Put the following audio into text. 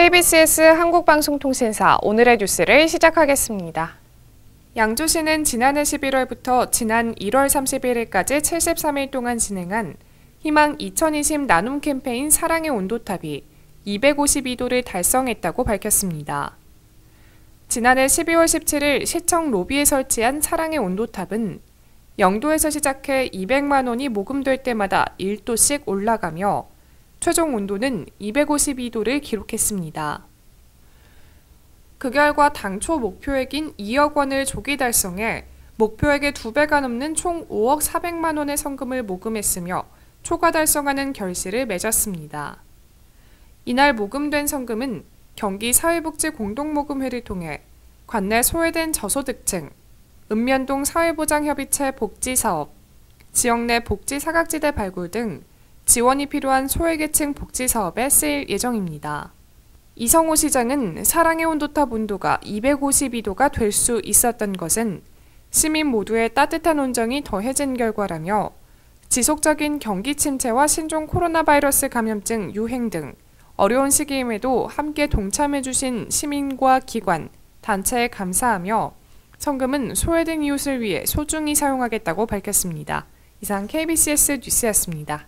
KBCS 한국방송통신사 오늘의 뉴스를 시작하겠습니다. 양주시는 지난해 11월부터 지난 1월 31일까지 73일 동안 진행한 희망 2020 나눔 캠페인 사랑의 온도탑이 252도를 달성했다고 밝혔습니다. 지난해 12월 17일 시청 로비에 설치한 사랑의 온도탑은 영도에서 시작해 200만 원이 모금될 때마다 1도씩 올라가며 최종 온도는 252도를 기록했습니다. 그 결과 당초 목표액인 2억 원을 조기 달성해 목표액의 2배가 넘는 총 5억 400만 원의 성금을 모금했으며 초과 달성하는 결실을 맺었습니다. 이날 모금된 성금은 경기 사회복지 공동모금회를 통해 관내 소외된 저소득층, 읍면동 사회보장협의체 복지사업, 지역 내 복지 사각지대 발굴 등 지원이 필요한 소외계층 복지 사업에 쓰일 예정입니다. 이성호 시장은 사랑의 온도탑 온도가 252도가 될 수 있었던 것은 시민 모두의 따뜻한 온정이 더해진 결과라며 지속적인 경기 침체와 신종 코로나 바이러스 감염증 유행 등 어려운 시기임에도 함께 동참해주신 시민과 기관, 단체에 감사하며 성금은 소외된 이웃을 위해 소중히 사용하겠다고 밝혔습니다. 이상 KBCS 뉴스였습니다.